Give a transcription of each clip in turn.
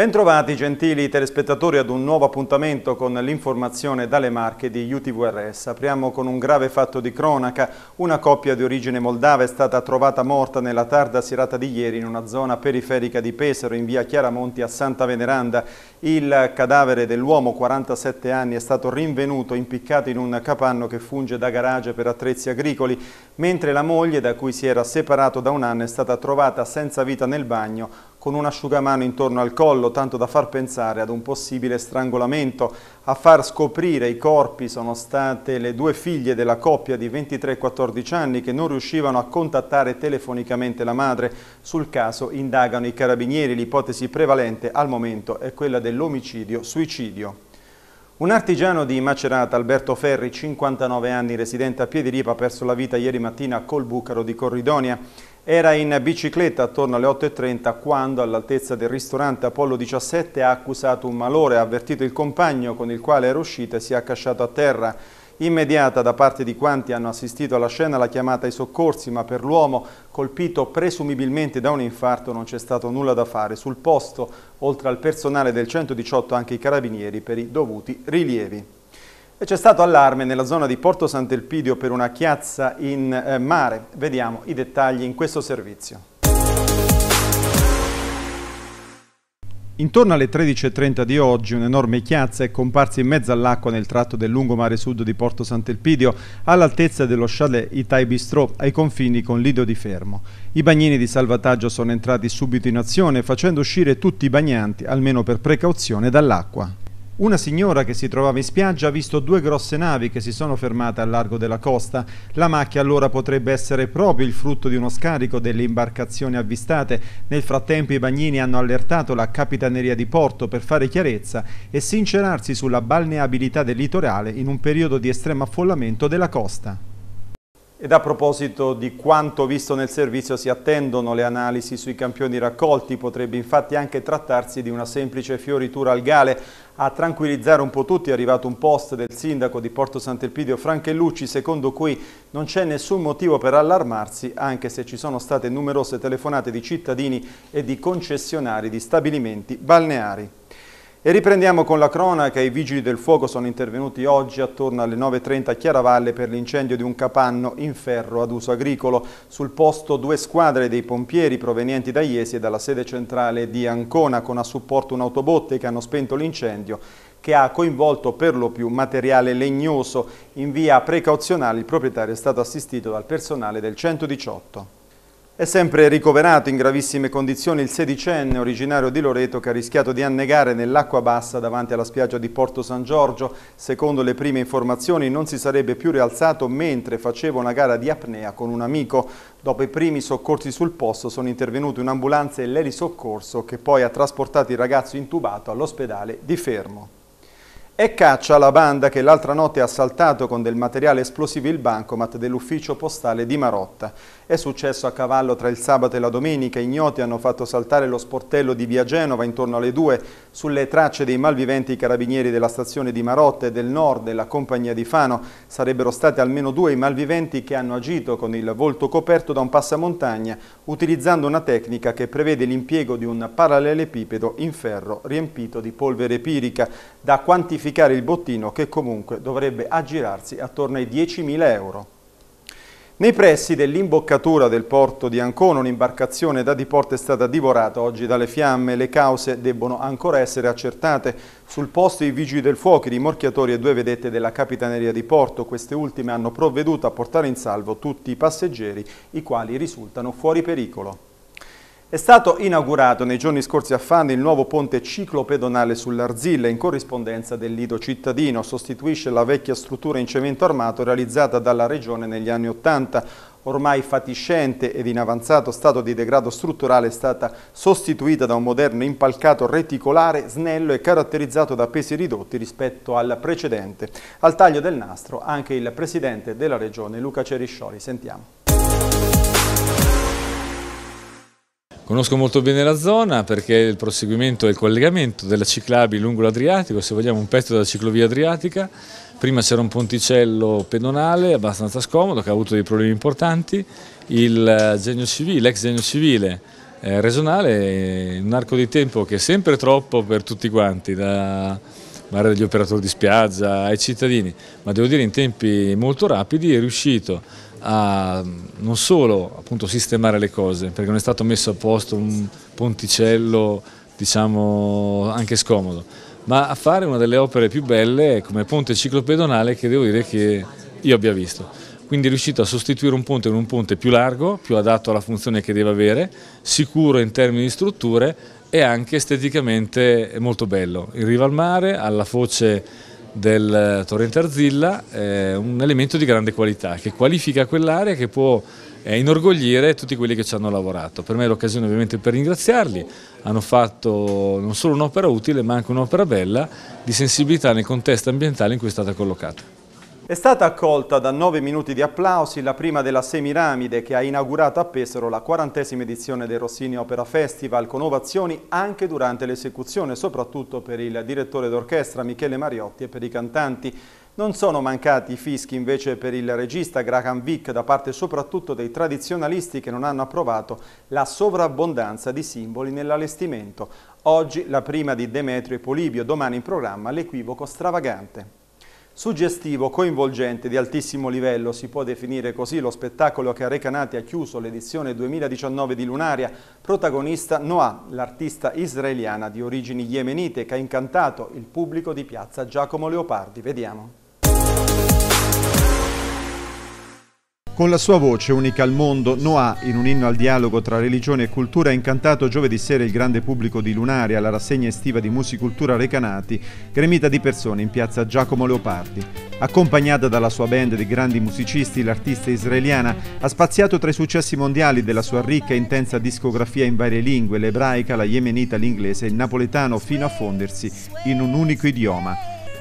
Bentrovati gentili telespettatori ad un nuovo appuntamento con l'informazione dalle Marche di UTVRS. Apriamo con un grave fatto di cronaca. Una coppia di origine moldava è stata trovata morta nella tarda serata di ieri in una zona periferica di Pesaro in via Chiaramonti a Santa Veneranda. Il cadavere dell'uomo, 47 anni, è stato rinvenuto impiccato in un capanno che funge da garage per attrezzi agricoli, mentre la moglie, da cui si era separato da un anno, è stata trovata senza vita nel bagno con un asciugamano intorno al collo, tanto da far pensare ad un possibile strangolamento. A far scoprire i corpi sono state le due figlie della coppia di 23 e 14 anni che non riuscivano a contattare telefonicamente la madre. Sul caso indagano i carabinieri, l'ipotesi prevalente al momento è quella dell'omicidio-suicidio. Un artigiano di Macerata, Alberto Ferri, 59 anni, residente a Piediripa, ha perso la vita ieri mattina col bucaro di Corridonia. Era in bicicletta attorno alle 8.30 quando all'altezza del ristorante Apollo 17 ha accusato un malore, ha avvertito il compagno con il quale era uscita e si è accasciato a terra. Immediata da parte di quanti hanno assistito alla scena la chiamata ai soccorsi, ma per l'uomo colpito presumibilmente da un infarto non c'è stato nulla da fare. Sul posto, oltre al personale del 118, anche i carabinieri per i dovuti rilievi. E c'è stato allarme nella zona di Porto Sant'Elpidio per una chiazza in eh, mare. Vediamo i dettagli in questo servizio. Intorno alle 13.30 di oggi un'enorme chiazza è comparsa in mezzo all'acqua nel tratto del lungomare sud di Porto Sant'Elpidio all'altezza dello chalet Itai Bistrò ai confini con Lido di Fermo. I bagnini di salvataggio sono entrati subito in azione facendo uscire tutti i bagnanti, almeno per precauzione, dall'acqua. Una signora che si trovava in spiaggia ha visto due grosse navi che si sono fermate al largo della costa. La macchia allora potrebbe essere proprio il frutto di uno scarico delle imbarcazioni avvistate. Nel frattempo i bagnini hanno allertato la Capitaneria di Porto per fare chiarezza e sincerarsi sulla balneabilità del litorale in un periodo di estremo affollamento della costa. Ed a proposito di quanto visto nel servizio si attendono le analisi sui campioni raccolti, potrebbe infatti anche trattarsi di una semplice fioritura algale. A tranquillizzare un po' tutti è arrivato un post del sindaco di Porto Sant'Elpidio Franchellucci, secondo cui non c'è nessun motivo per allarmarsi, anche se ci sono state numerose telefonate di cittadini e di concessionari di stabilimenti balneari. E riprendiamo con la cronaca, i vigili del fuoco sono intervenuti oggi attorno alle 9.30 a Chiaravalle per l'incendio di un capanno in ferro ad uso agricolo. Sul posto due squadre dei pompieri provenienti da Iesi e dalla sede centrale di Ancona con a supporto un'autobotte che hanno spento l'incendio che ha coinvolto per lo più materiale legnoso. In via precauzionale il proprietario è stato assistito dal personale del 118. È sempre ricoverato in gravissime condizioni il sedicenne originario di Loreto che ha rischiato di annegare nell'acqua bassa davanti alla spiaggia di Porto San Giorgio. Secondo le prime informazioni non si sarebbe più rialzato mentre faceva una gara di apnea con un amico. Dopo i primi soccorsi sul posto sono intervenuti un'ambulanza e l'elisoccorso che poi ha trasportato il ragazzo intubato all'ospedale di Fermo e caccia la banda che l'altra notte ha assaltato con del materiale esplosivo il bancomat dell'ufficio postale di Marotta. È successo a cavallo tra il sabato e la domenica, ignoti hanno fatto saltare lo sportello di via Genova intorno alle due. sulle tracce dei malviventi carabinieri della stazione di Marotta e del nord della compagnia di Fano. Sarebbero stati almeno due i malviventi che hanno agito con il volto coperto da un passamontagna, utilizzando una tecnica che prevede l'impiego di un parallelepipedo in ferro riempito di polvere pirica. Da quantificare rettificare il bottino che comunque dovrebbe aggirarsi attorno ai 10.000 euro. Nei pressi dell'imboccatura del porto di Ancona un'imbarcazione da diporto è stata divorata oggi dalle fiamme. Le cause debbono ancora essere accertate. Sul posto i vigili del fuoco, i rimorchiatori e due vedette della Capitaneria di Porto. Queste ultime hanno provveduto a portare in salvo tutti i passeggeri, i quali risultano fuori pericolo. È stato inaugurato nei giorni scorsi a Fandi il nuovo ponte ciclopedonale sull'Arzilla in corrispondenza del lido cittadino. Sostituisce la vecchia struttura in cemento armato realizzata dalla Regione negli anni Ottanta. Ormai fatiscente ed in avanzato stato di degrado strutturale è stata sostituita da un moderno impalcato reticolare, snello e caratterizzato da pesi ridotti rispetto al precedente. Al taglio del nastro anche il presidente della Regione Luca Ceriscioli. Sentiamo. Conosco molto bene la zona perché il proseguimento e il collegamento della ciclabile lungo l'Adriatico, se vogliamo un pezzo della ciclovia adriatica, prima c'era un ponticello pedonale abbastanza scomodo che ha avuto dei problemi importanti, Il eh, genio civile, l'ex genio civile eh, regionale in eh, un arco di tempo che è sempre troppo per tutti quanti, da mare degli operatori di spiaggia ai cittadini, ma devo dire in tempi molto rapidi è riuscito a non solo appunto, sistemare le cose, perché non è stato messo a posto un ponticello diciamo, anche scomodo, ma a fare una delle opere più belle come ponte ciclopedonale che devo dire che io abbia visto. Quindi è riuscito a sostituire un ponte con un ponte più largo, più adatto alla funzione che deve avere, sicuro in termini di strutture e anche esteticamente molto bello, in riva al mare, alla foce del Torrente Arzilla è un elemento di grande qualità che qualifica quell'area che può eh, inorgogliere tutti quelli che ci hanno lavorato. Per me è l'occasione ovviamente per ringraziarli, hanno fatto non solo un'opera utile ma anche un'opera bella di sensibilità nel contesto ambientale in cui è stata collocata. È stata accolta da nove minuti di applausi la prima della Semiramide che ha inaugurato a Pesaro la quarantesima edizione del Rossini Opera Festival con ovazioni anche durante l'esecuzione, soprattutto per il direttore d'orchestra Michele Mariotti e per i cantanti. Non sono mancati i fischi invece per il regista Graham Vick da parte soprattutto dei tradizionalisti che non hanno approvato la sovrabbondanza di simboli nell'allestimento. Oggi la prima di Demetrio e Polibio, domani in programma l'equivoco stravagante. Suggestivo, coinvolgente, di altissimo livello, si può definire così lo spettacolo che a Recanati ha chiuso l'edizione 2019 di Lunaria, protagonista Noah, l'artista israeliana di origini yemenite che ha incantato il pubblico di piazza Giacomo Leopardi. Vediamo. Con la sua voce, unica al mondo, Noah, in un inno al dialogo tra religione e cultura, ha incantato giovedì sera il grande pubblico di Lunaria alla rassegna estiva di musicultura Recanati, gremita di persone in piazza Giacomo Leopardi. Accompagnata dalla sua band di grandi musicisti, l'artista israeliana ha spaziato tra i successi mondiali della sua ricca e intensa discografia in varie lingue, l'ebraica, la yemenita, l'inglese e il napoletano, fino a fondersi in un unico idioma,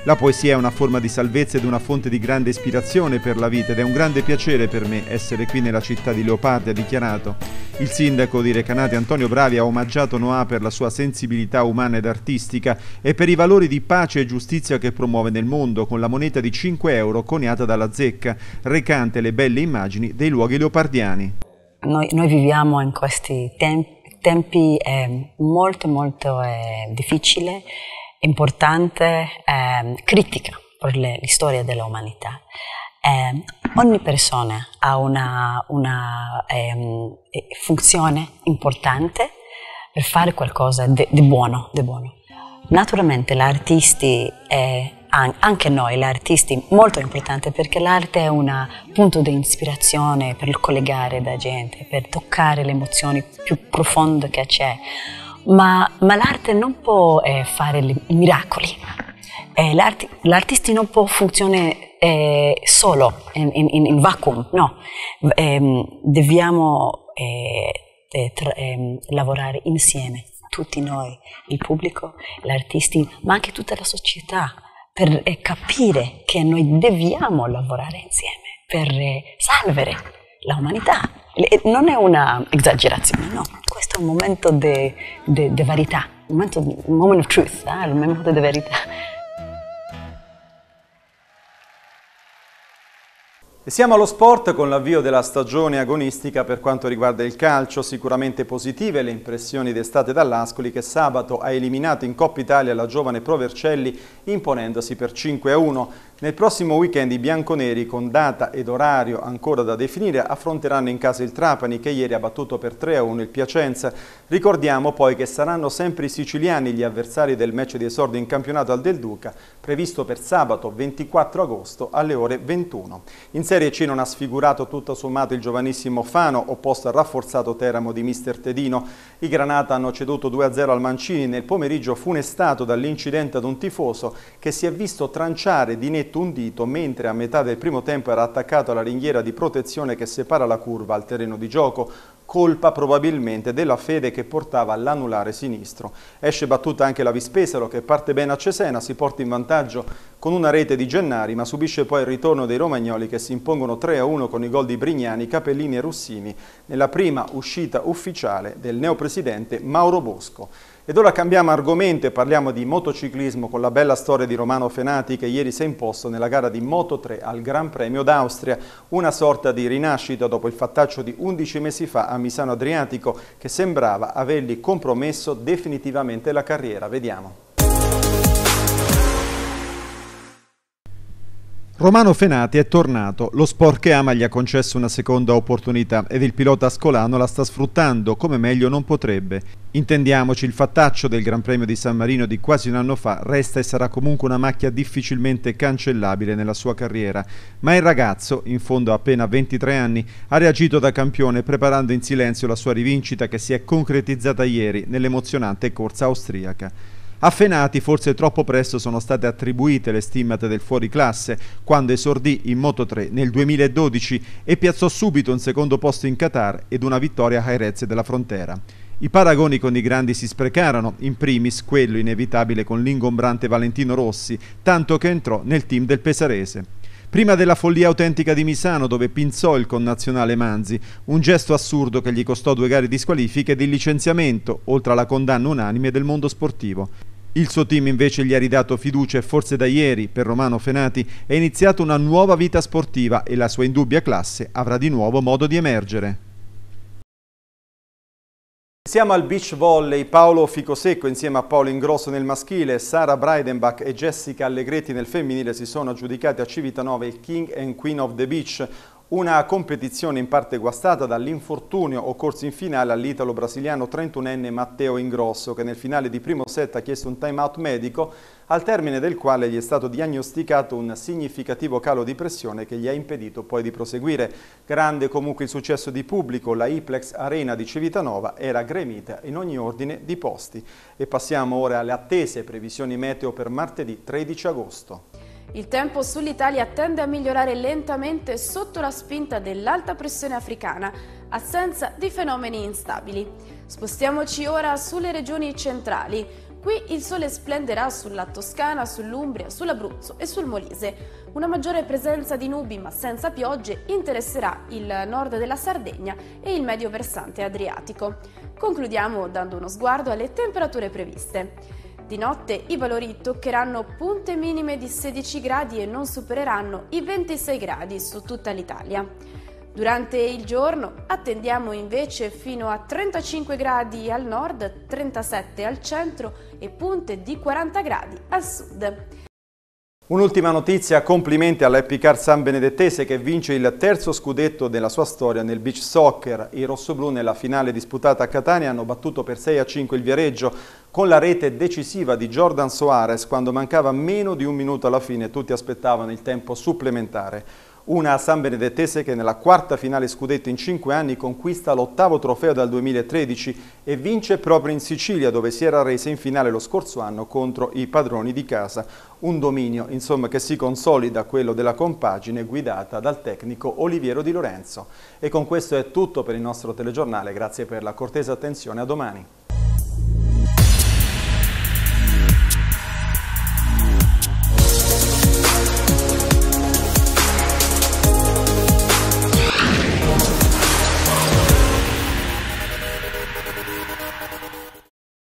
la poesia è una forma di salvezza ed una fonte di grande ispirazione per la vita ed è un grande piacere per me essere qui nella città di Leopardi, ha dichiarato. Il sindaco di Recanati Antonio Bravi ha omaggiato Noah per la sua sensibilità umana ed artistica e per i valori di pace e giustizia che promuove nel mondo con la moneta di 5 euro coniata dalla zecca, recante le belle immagini dei luoghi leopardiani. Noi, noi viviamo in questi tempi, tempi eh, molto molto eh, difficili importante, eh, critica per la storia dell'umanità. Eh, ogni persona ha una, una ehm, funzione importante per fare qualcosa di, buono, buono, Naturalmente l'artisti, anche noi, l'artista, è molto importante perché l'arte è un punto di ispirazione per collegare la gente, per toccare le emozioni più profonde che c'è ma, ma l'arte non può eh, fare miracoli. Eh, l'artista non può funzionare eh, solo, in, in, in, vacuum, no. Ehm, dobbiamo eh, eh, tra, ehm, lavorare insieme, tutti noi, il pubblico, gli artisti, ma anche tutta la società, per eh, capire che noi dobbiamo lavorare insieme per salvare l'umanità. Non è un'esagerazione, no. Questo è un momento di verità, un momento, un moment of truth, eh? il momento di verità. E siamo allo sport con l'avvio della stagione agonistica per quanto riguarda il calcio, sicuramente positive le impressioni d'estate dall'Ascoli che sabato ha eliminato in Coppa Italia la giovane Pro Vercelli imponendosi per 5 a 1. Nel prossimo weekend i bianconeri con data ed orario ancora da definire affronteranno in casa il Trapani che ieri ha battuto per 3 a 1 il Piacenza. Ricordiamo poi che saranno sempre i siciliani gli avversari del match di esordio in campionato al Del Duca previsto per sabato 24 agosto alle ore 21. In serie Serie C non ha sfigurato tutto sommato il giovanissimo Fano, opposto al rafforzato Teramo di mister Tedino. I Granata hanno ceduto 2-0 al Mancini nel pomeriggio funestato dall'incidente ad un tifoso che si è visto tranciare di netto un dito mentre a metà del primo tempo era attaccato alla ringhiera di protezione che separa la curva al terreno di gioco colpa probabilmente della fede che portava all'anulare sinistro. Esce battuta anche la Vispesaro che parte bene a Cesena, si porta in vantaggio con una rete di Gennari, ma subisce poi il ritorno dei romagnoli che si impongono 3-1 con i gol di Brignani, Capellini e Russini nella prima uscita ufficiale del neopresidente Mauro Bosco. Ed ora cambiamo argomento e parliamo di motociclismo con la bella storia di Romano Fenati che ieri si è imposto nella gara di Moto 3 al Gran Premio d'Austria, una sorta di rinascita dopo il fattaccio di 11 mesi fa a Misano Adriatico che sembrava avergli compromesso definitivamente la carriera. Vediamo. Romano Fenati è tornato, lo sport che ama gli ha concesso una seconda opportunità ed il pilota ascolano la sta sfruttando come meglio non potrebbe. Intendiamoci, il fattaccio del Gran Premio di San Marino di quasi un anno fa resta e sarà comunque una macchia difficilmente cancellabile nella sua carriera, ma il ragazzo, in fondo appena 23 anni, ha reagito da campione preparando in silenzio la sua rivincita che si è concretizzata ieri nell'emozionante corsa austriaca. A Fenati forse troppo presto sono state attribuite le stimmate del fuoriclasse quando esordì in Moto3 nel 2012 e piazzò subito un secondo posto in Qatar ed una vittoria a Rezze della Frontera. I paragoni con i grandi si sprecarono, in primis quello inevitabile con l'ingombrante Valentino Rossi, tanto che entrò nel team del Pesarese. Prima della follia autentica di Misano, dove pinzò il connazionale Manzi, un gesto assurdo che gli costò due gare di squalifica ed il licenziamento, oltre alla condanna unanime del mondo sportivo. Il suo team invece gli ha ridato fiducia e forse da ieri, per Romano Fenati, è iniziata una nuova vita sportiva e la sua indubbia classe avrà di nuovo modo di emergere. Siamo al beach volley, Paolo Ficosecco insieme a Paolo Ingrosso nel maschile, Sara Breidenbach e Jessica Allegretti nel femminile si sono aggiudicati a Civitanova il King and Queen of the Beach, una competizione in parte guastata dall'infortunio occorso in finale all'italo-brasiliano 31enne Matteo Ingrosso che nel finale di primo set ha chiesto un time-out medico al termine del quale gli è stato diagnosticato un significativo calo di pressione che gli ha impedito poi di proseguire. Grande comunque il successo di pubblico, la Iplex Arena di Civitanova era gremita in ogni ordine di posti. E passiamo ora alle attese previsioni meteo per martedì 13 agosto. Il tempo sull'Italia tende a migliorare lentamente sotto la spinta dell'alta pressione africana, assenza di fenomeni instabili. Spostiamoci ora sulle regioni centrali. Qui il sole splenderà sulla Toscana, sull'Umbria, sull'Abruzzo e sul Molise. Una maggiore presenza di nubi ma senza piogge interesserà il nord della Sardegna e il medio versante adriatico. Concludiamo dando uno sguardo alle temperature previste. Di notte i valori toccheranno punte minime di 16 gradi e non supereranno i 26 gradi su tutta l'Italia. Durante il giorno attendiamo invece fino a 35 gradi al nord, 37 al centro e punte di 40 gradi al sud. Un'ultima notizia, complimenti all'Epicar San Benedettese che vince il terzo scudetto della sua storia nel beach soccer. I rossoblù nella finale disputata a Catania hanno battuto per 6 a 5 il Viareggio con la rete decisiva di Jordan Soares quando mancava meno di un minuto alla fine tutti aspettavano il tempo supplementare. Una San Benedettese che nella quarta finale scudetto in cinque anni conquista l'ottavo trofeo dal 2013 e vince proprio in Sicilia dove si era resa in finale lo scorso anno contro i padroni di casa. Un dominio insomma, che si consolida quello della compagine guidata dal tecnico Oliviero Di Lorenzo. E con questo è tutto per il nostro telegiornale, grazie per la cortesa attenzione, a domani.